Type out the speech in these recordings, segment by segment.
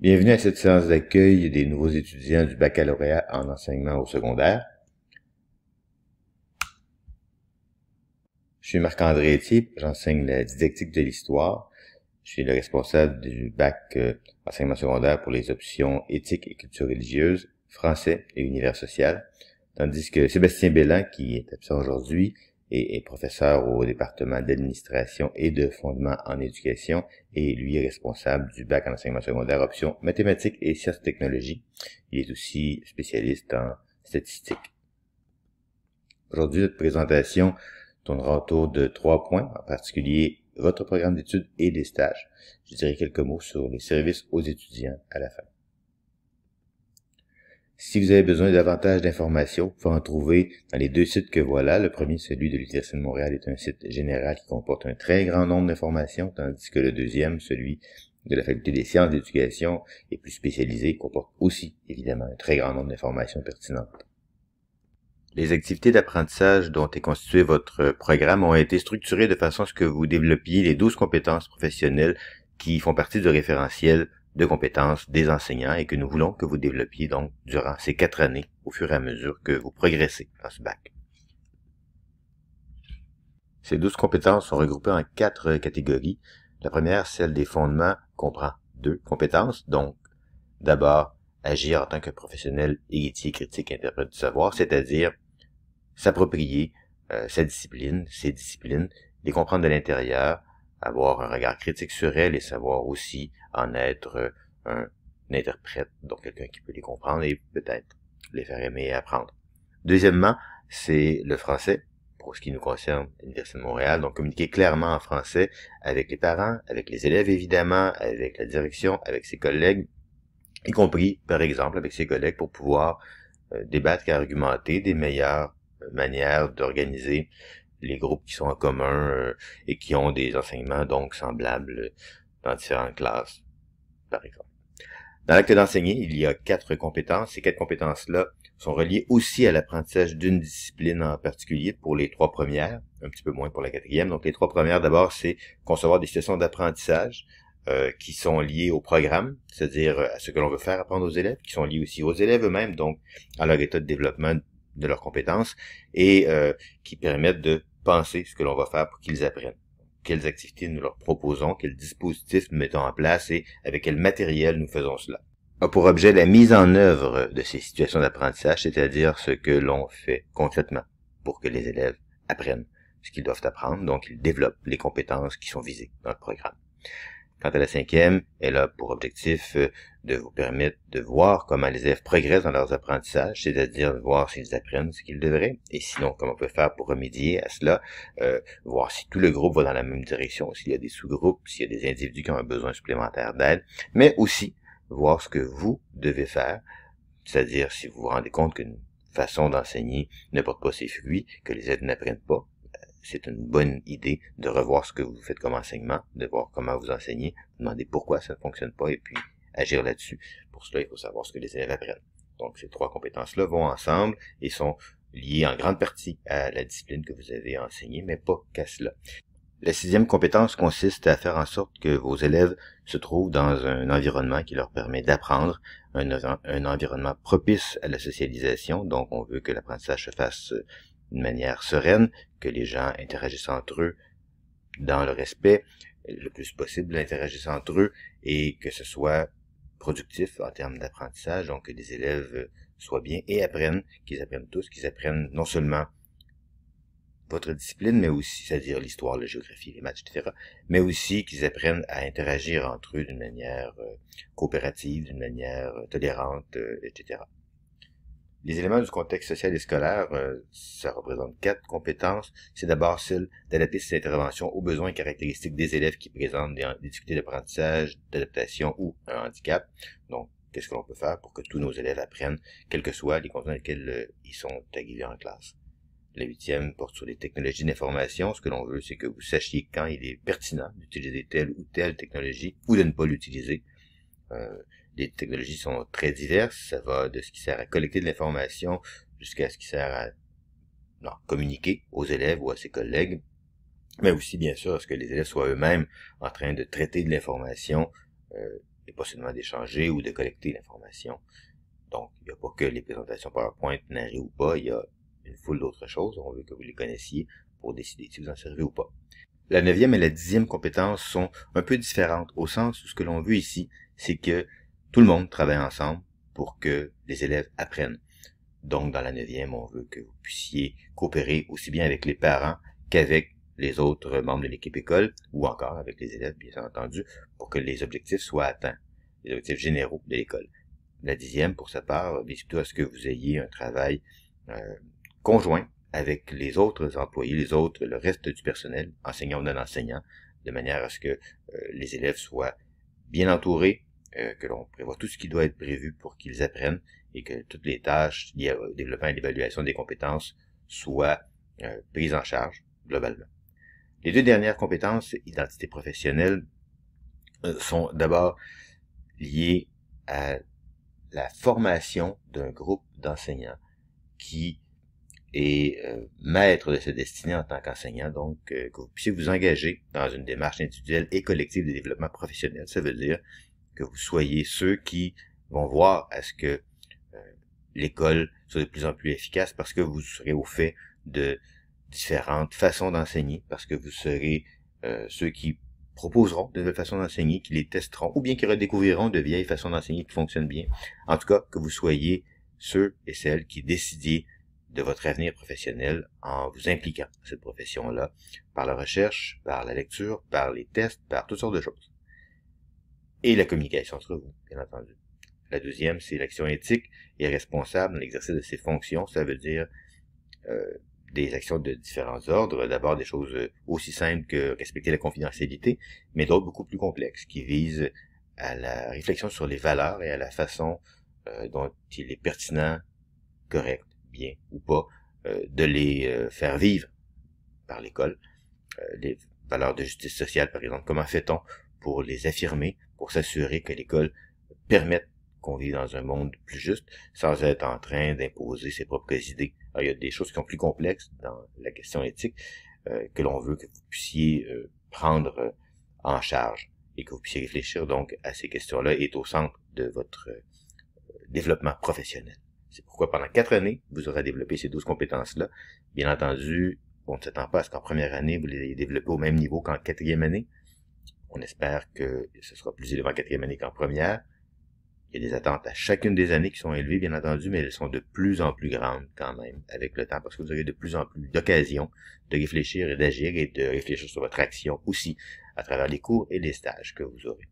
Bienvenue à cette séance d'accueil des nouveaux étudiants du baccalauréat en enseignement au secondaire. Je suis Marc-André Etier, j'enseigne la didactique de l'histoire. Je suis le responsable du bac euh, enseignement secondaire pour les options éthique et culture religieuse, français et univers social. Tandis que Sébastien Bellin, qui est absent aujourd'hui, et est professeur au département d'administration et de fondement en éducation et lui est responsable du bac en enseignement secondaire option mathématiques et sciences technologiques technologies. Il est aussi spécialiste en statistiques. Aujourd'hui, notre présentation tournera autour de trois points, en particulier votre programme d'études et des stages. Je dirai quelques mots sur les services aux étudiants à la fin. Si vous avez besoin davantage d'informations, vous pouvez en trouver dans les deux sites que voilà. Le premier, celui de l'Université de Montréal, est un site général qui comporte un très grand nombre d'informations, tandis que le deuxième, celui de la Faculté des sciences d'éducation, est plus spécialisé, comporte aussi, évidemment, un très grand nombre d'informations pertinentes. Les activités d'apprentissage dont est constitué votre programme ont été structurées de façon à ce que vous développiez les 12 compétences professionnelles qui font partie du référentiel de compétences des enseignants et que nous voulons que vous développiez donc durant ces quatre années au fur et à mesure que vous progressez dans ce bac. Ces douze compétences sont regroupées en quatre catégories. La première, celle des fondements, comprend deux compétences, donc d'abord agir en tant que professionnel et critique, interprète du savoir, c'est-à-dire s'approprier euh, sa discipline, ses disciplines, les comprendre de l'intérieur, avoir un regard critique sur elle et savoir aussi en être euh, un, interprète, donc quelqu'un qui peut les comprendre et peut-être les faire aimer et apprendre. Deuxièmement, c'est le français, pour ce qui nous concerne, l'Université de Montréal, donc communiquer clairement en français avec les parents, avec les élèves évidemment, avec la direction, avec ses collègues, y compris, par exemple, avec ses collègues pour pouvoir euh, débattre et argumenter des meilleures euh, manières d'organiser les groupes qui sont en commun euh, et qui ont des enseignements donc semblables euh, dans différentes classes, par exemple. Dans l'acte d'enseigner, il y a quatre compétences. Ces quatre compétences-là sont reliées aussi à l'apprentissage d'une discipline en particulier pour les trois premières, un petit peu moins pour la quatrième. Donc les trois premières, d'abord, c'est concevoir des situations d'apprentissage euh, qui sont liées au programme, c'est-à-dire à ce que l'on veut faire apprendre aux élèves, qui sont liées aussi aux élèves eux-mêmes, donc à leur état de développement de leurs compétences, et qui permettent de penser ce que l'on va faire pour qu'ils apprennent, quelles activités nous leur proposons, quels dispositifs nous mettons en place et avec quel matériel nous faisons cela. A pour objet la mise en œuvre de ces situations d'apprentissage, c'est-à-dire ce que l'on fait concrètement pour que les élèves apprennent ce qu'ils doivent apprendre, donc ils développent les compétences qui sont visées dans le programme. Quant à la cinquième, elle a pour objectif euh, de vous permettre de voir comment les élèves progressent dans leurs apprentissages, c'est-à-dire de voir s'ils apprennent ce qu'ils devraient, et sinon comment on peut faire pour remédier à cela, euh, voir si tout le groupe va dans la même direction, s'il y a des sous-groupes, s'il y a des individus qui ont un besoin supplémentaire d'aide, mais aussi voir ce que vous devez faire, c'est-à-dire si vous vous rendez compte qu'une façon d'enseigner ne porte pas ses fruits, que les élèves n'apprennent pas, c'est une bonne idée de revoir ce que vous faites comme enseignement, de voir comment vous enseignez, demander pourquoi ça ne fonctionne pas et puis agir là-dessus. Pour cela, il faut savoir ce que les élèves apprennent. Donc, ces trois compétences-là vont ensemble et sont liées en grande partie à la discipline que vous avez enseignée, mais pas qu'à cela. La sixième compétence consiste à faire en sorte que vos élèves se trouvent dans un environnement qui leur permet d'apprendre, un, un, environnement propice à la socialisation. Donc, on veut que l'apprentissage se fasse d'une manière sereine, que les gens interagissent entre eux dans le respect, le plus possible, interagissent entre eux et que ce soit productif en termes d'apprentissage, donc que les élèves soient bien et apprennent, qu'ils apprennent tous, qu'ils apprennent non seulement votre discipline, mais aussi, c'est-à-dire l'histoire, la géographie, les maths, etc., mais aussi qu'ils apprennent à interagir entre eux d'une manière euh, coopérative, d'une manière euh, tolérante, euh, etc les éléments du contexte social et scolaire, euh, ça représente quatre compétences. C'est d'abord celle d'adapter ses interventions aux besoins et caractéristiques des élèves qui présentent des, difficultés d'apprentissage, d'adaptation ou un handicap. Donc, qu'est-ce que l'on peut faire pour que tous nos élèves apprennent, quels que soient les contenus dans lesquels euh, ils sont aguerris en classe. La huitième porte sur les technologies d'information. Ce que l'on veut, c'est que vous sachiez quand il est pertinent d'utiliser telle ou telle technologie ou de ne pas l'utiliser. Euh, les technologies sont très diverses. Ça va de ce qui sert à collecter de l'information jusqu'à ce qui sert à communiquer aux élèves ou à ses collègues, mais aussi bien sûr à ce que les élèves soient eux-mêmes en train de traiter de l'information euh, et pas seulement d'échanger ou de collecter l'information. Donc, il n'y a pas que les présentations PowerPoint, n'arrivent ou pas, il y a une foule d'autres choses. On veut que vous les connaissiez pour décider si vous en servez ou pas. La neuvième et la dixième compétence sont un peu différentes au sens où ce que l'on veut ici, c'est que tout le monde travaille ensemble pour que les élèves apprennent. Donc, dans la neuvième, on veut que vous puissiez coopérer aussi bien avec les parents qu'avec les autres membres de l'équipe école ou encore avec les élèves, bien entendu, pour que les objectifs soient atteints, les objectifs généraux de l'école. La dixième, pour sa part, vise plutôt à ce que vous ayez un travail euh, conjoint avec les autres employés, les autres, le reste du personnel, enseignant ou non enseignants, de manière à ce que euh, les élèves soient bien entourés, euh, que l'on prévoit tout ce qui doit être prévu pour qu'ils apprennent et que toutes les tâches liées au développement et à l'évaluation des compétences soient euh, prises en charge globalement. Les deux dernières compétences, identité professionnelle, euh, sont d'abord liées à la formation d'un groupe d'enseignants qui est maître de sa destinée en tant qu'enseignant, donc que vous puissiez vous engager dans une démarche individuelle et collective de développement professionnel. Ça veut dire que vous soyez ceux qui vont voir à ce que euh, l'école soit de plus en plus efficace parce que vous serez au fait de différentes façons d'enseigner, parce que vous serez euh, ceux qui proposeront de nouvelles façons d'enseigner, qui les testeront, ou bien qui redécouvriront de vieilles façons d'enseigner qui fonctionnent bien. En tout cas, que vous soyez ceux et celles qui décidiez de votre avenir professionnel en vous impliquant à cette profession-là, par la recherche, par la lecture, par les tests, par toutes sortes de choses et la communication entre vous, bien entendu. La deuxième, c'est l'action éthique et responsable dans l'exercice de ses fonctions. Ça veut dire euh, des actions de différents ordres. D'abord, des choses euh, aussi simples que respecter la confidentialité, mais d'autres beaucoup plus complexes, qui visent à la réflexion sur les valeurs et à la façon euh, dont il est pertinent, correct, bien ou pas, de les faire vivre par l'école. les valeurs de justice sociale, par exemple, comment fait-on pour les affirmer, pour s'assurer que l'école permette qu'on vive dans un monde plus juste, sans être en train d'imposer ses propres idées. Alors, il y a des choses qui sont plus complexes dans la question éthique euh, que l'on veut que vous puissiez euh, prendre euh, en charge et que vous puissiez réfléchir donc à ces questions-là est au centre de votre développement professionnel. C'est pourquoi pendant quatre années, vous aurez développé ces douze compétences-là. Bien entendu, on ne s'attend pas à ce qu'en première année, vous les ayez développées au même niveau qu'en quatrième année. On espère que ce sera plus élevé en quatrième année qu'en première. Il y a des attentes à chacune des années qui sont élevées, bien entendu, mais elles sont de plus en plus grandes quand même avec le temps, parce que vous aurez de plus en plus d'occasions de réfléchir et d'agir et de réfléchir sur votre action aussi à travers les cours et les stages que vous aurez.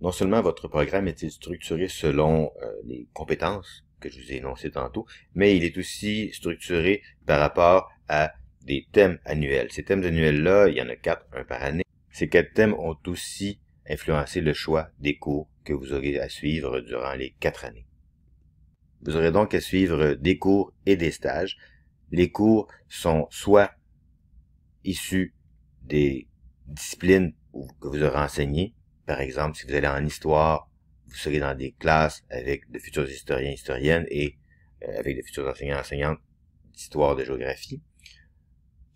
Non seulement votre programme est-il structuré selon euh, les compétences que je vous ai énoncées tantôt, mais il est aussi structuré par rapport à des thèmes annuels. Ces thèmes annuels-là, il y en a quatre, un par année. Ces quatre thèmes ont aussi influencé le choix des cours que vous aurez à suivre durant les quatre années. Vous aurez donc à suivre des cours et des stages. Les cours sont soit issus des disciplines que vous aurez enseignées. Par exemple, si vous allez en histoire, vous serez dans des classes avec de futurs historiens, et historiennes et euh, avec de futurs enseignants, enseignantes d'histoire, de géographie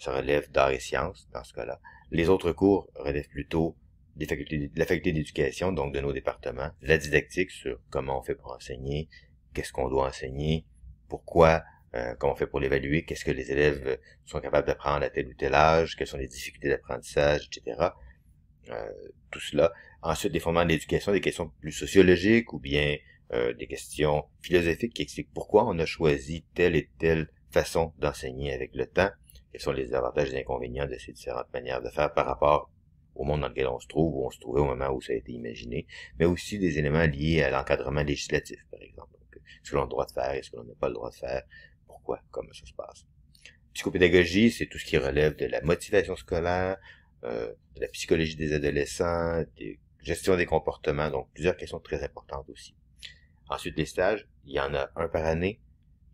ça relève d'art et sciences dans ce cas-là. Les autres cours relèvent plutôt des facultés, de la faculté d'éducation, donc de nos départements, la didactique sur comment on fait pour enseigner, qu'est-ce qu'on doit enseigner, pourquoi, euh, comment on fait pour l'évaluer, qu'est-ce que les élèves sont capables d'apprendre à tel ou tel âge, quelles sont les difficultés d'apprentissage, etc. Euh, tout cela. Ensuite, des fondements d'éducation, des questions plus sociologiques ou bien euh, des questions philosophiques qui expliquent pourquoi on a choisi telle et telle façon d'enseigner avec le temps quels sont les avantages et les inconvénients de ces différentes manières de faire par rapport au monde dans lequel on se trouve, où on se trouvait au moment où ça a été imaginé, mais aussi des éléments liés à l'encadrement législatif, par exemple. ce que l'on a le droit de faire et ce que l'on n'a pas le droit de faire, pourquoi, comment ça se passe. Psychopédagogie, c'est tout ce qui relève de la motivation scolaire, euh, de la psychologie des adolescents, de gestion des comportements, donc plusieurs questions très importantes aussi. Ensuite, les stages, il y en a un par année,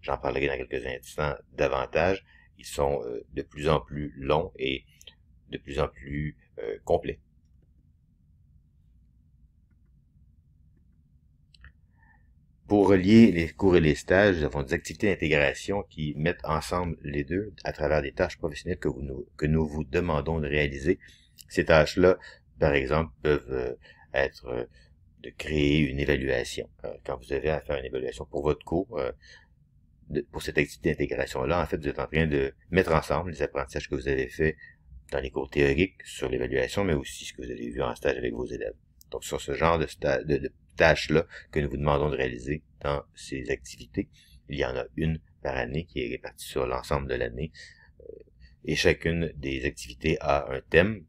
j'en parlerai dans quelques instants davantage, ils sont euh, de plus en plus longs et de plus en plus euh, complets. Pour relier les cours et les stages, nous avons des activités d'intégration qui mettent ensemble les deux à travers des tâches professionnelles que, vous, que nous vous demandons de réaliser. Ces tâches-là, par exemple, peuvent euh, être de créer une évaluation. Quand vous avez à faire une évaluation pour votre cours, pour cette activité d'intégration-là, en fait, vous êtes en train de mettre ensemble les apprentissages que vous avez faits dans les cours théoriques sur l'évaluation, mais aussi ce que vous avez vu en stage avec vos élèves. Donc, sur ce genre de, de tâches-là que nous vous demandons de réaliser dans ces activités, il y en a une par année qui est répartie sur l'ensemble de l'année. Euh, et chacune des activités a un thème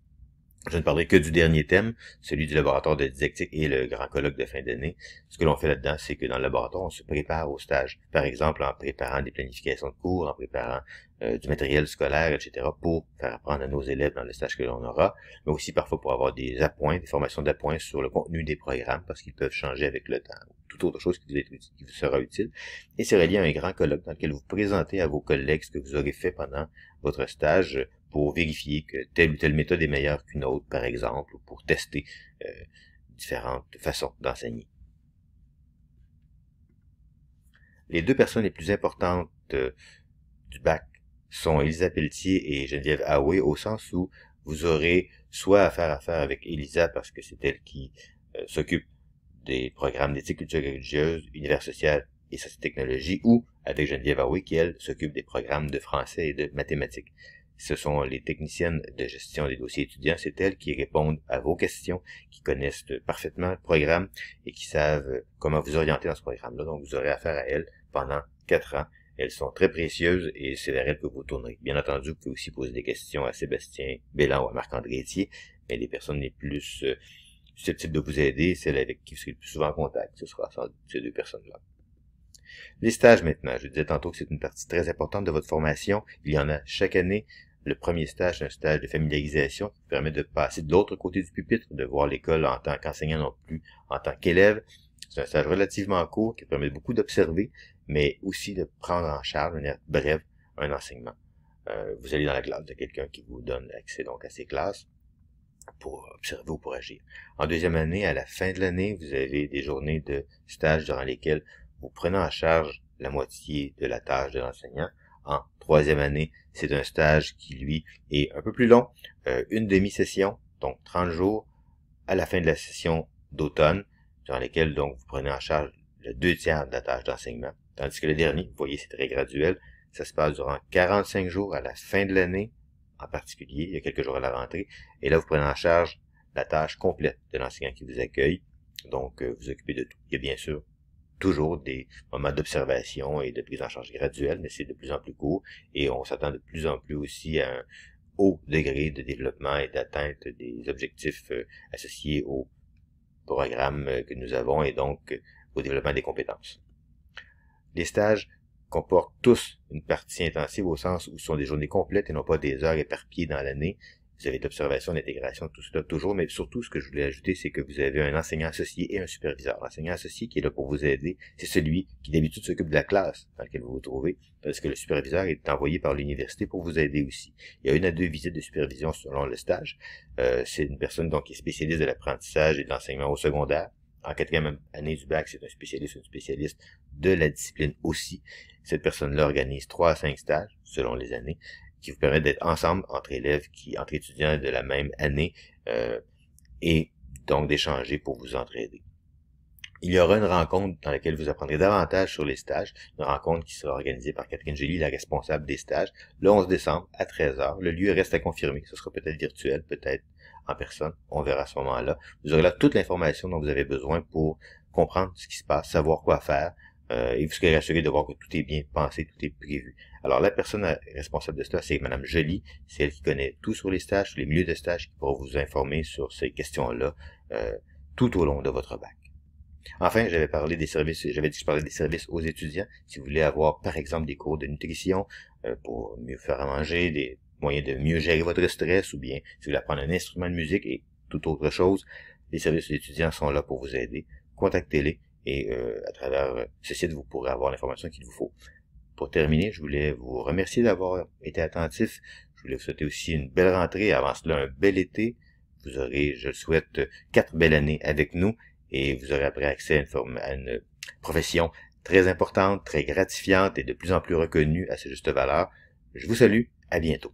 je ne parlerai que du dernier thème, celui du laboratoire de didactique et le grand colloque de fin d'année. Ce que l'on fait là-dedans, c'est que dans le laboratoire, on se prépare au stage. Par exemple, en préparant des planifications de cours, en préparant euh, du matériel scolaire, etc., pour faire apprendre à nos élèves dans le stage que l'on aura, mais aussi parfois pour avoir des appoints, des formations d'appoints sur le contenu des programmes, parce qu'ils peuvent changer avec le temps, ou toute autre chose qui vous, qui sera utile. Et c'est relié à un grand colloque dans lequel vous présentez à vos collègues ce que vous aurez fait pendant votre stage, pour vérifier que telle ou telle méthode est meilleure qu'une autre, par exemple, ou pour tester euh, différentes façons d'enseigner. Les deux personnes les plus importantes euh, du bac sont Elisa Pelletier et Geneviève Hawe. au sens où vous aurez soit à faire affaire avec Elisa parce que c'est elle qui euh, s'occupe des programmes d'éthique culture religieuse, univers social et société technologie, ou avec Geneviève Haoué qui, elle, s'occupe des programmes de français et de mathématiques. Ce sont les techniciennes de gestion des dossiers étudiants, c'est elles qui répondent à vos questions, qui connaissent parfaitement le programme et qui savent comment vous orienter dans ce programme-là. Donc, vous aurez affaire à elles pendant quatre ans. Elles sont très précieuses et c'est vers elles que vous tournerez. Bien entendu, vous pouvez aussi poser des questions à Sébastien Bélan ou à Marc-André Etier, mais les personnes les plus euh, susceptibles de vous aider, celles avec qui vous serez le plus souvent en contact, ce sera ces deux personnes-là. Les stages maintenant, je disais tantôt que c'est une partie très importante de votre formation. Il y en a chaque année. Le premier stage c'est un stage de familiarisation qui permet de passer de l'autre côté du pupitre, de voir l'école en tant qu'enseignant non plus en tant qu'élève. C'est un stage relativement court qui permet beaucoup d'observer, mais aussi de prendre en charge de brève un enseignement. Euh, vous allez dans la classe de quelqu'un qui vous donne accès donc à ses classes pour observer ou pour agir. En deuxième année, à la fin de l'année, vous avez des journées de stage durant lesquelles vous prenez en charge la moitié de la tâche de l'enseignant en troisième année. C'est un stage qui, lui, est un peu plus long, euh, une demi-session, donc 30 jours, à la fin de la session d'automne, durant lesquels donc, vous prenez en charge le deux tiers de la tâche d'enseignement. Tandis que le dernier, vous voyez, c'est très graduel. Ça se passe durant 45 jours à la fin de l'année, en particulier, il y a quelques jours à la rentrée. Et là, vous prenez en charge la tâche complète de l'enseignant qui vous accueille. Donc, euh, vous occupez de tout. Il y a bien sûr toujours des moments d'observation et de prise en charge graduelle, mais c'est de plus en plus court et on s'attend de plus en plus aussi à un haut degré de développement et d'atteinte des objectifs euh, associés au programme euh, que nous avons et donc euh, au développement des compétences. Les stages comportent tous une partie intensive au sens où ce sont des journées complètes et non pas des heures éparpillées dans l'année, vous avez l'observation, l'intégration, tout cela toujours, mais surtout ce que je voulais ajouter, c'est que vous avez un enseignant associé et un superviseur. L'enseignant associé qui est là pour vous aider, c'est celui qui d'habitude s'occupe de la classe dans laquelle vous vous trouvez, parce que le superviseur est envoyé par l'université pour vous aider aussi. Il y a une à deux visites de supervision selon le stage. Euh, c'est une personne donc qui est spécialiste de l'apprentissage et de l'enseignement au secondaire. En quatrième année du bac, c'est un spécialiste une spécialiste de la discipline aussi. Cette personne-là organise trois à cinq stages selon les années qui vous permet d'être ensemble entre élèves, qui entre étudiants de la même année, euh, et donc d'échanger pour vous entraider. Il y aura une rencontre dans laquelle vous apprendrez davantage sur les stages, une rencontre qui sera organisée par Catherine Gély, la responsable des stages, le 11 décembre à 13h. Le lieu reste à confirmer, ce sera peut-être virtuel, peut-être en personne, on verra à ce moment-là. Vous aurez là toute l'information dont vous avez besoin pour comprendre ce qui se passe, savoir quoi faire, euh, et vous serez rassuré de voir que tout est bien pensé, tout est prévu. Alors la personne euh, responsable de cela, c'est Madame Jolie, c'est elle qui connaît tout sur les stages, les milieux de stage, qui pourra vous informer sur ces questions-là euh, tout au long de votre bac. Enfin, j'avais parlé des services, j'avais dit que je parlais des services aux étudiants. Si vous voulez avoir, par exemple, des cours de nutrition pour mieux faire à manger, des moyens de mieux gérer votre stress, ou bien si vous voulez apprendre un instrument de musique et toute autre chose, les services aux étudiants sont là pour vous aider. Contactez-les et euh, à travers euh, ce site, vous pourrez avoir l'information qu'il vous faut. Pour terminer, je voulais vous remercier d'avoir été attentif. Je voulais vous souhaiter aussi une belle rentrée, avant cela un bel été. Vous aurez, je le souhaite, quatre belles années avec nous et vous aurez après accès à une, à une profession très importante, très gratifiante et de plus en plus reconnue à ses justes valeurs. Je vous salue, à bientôt.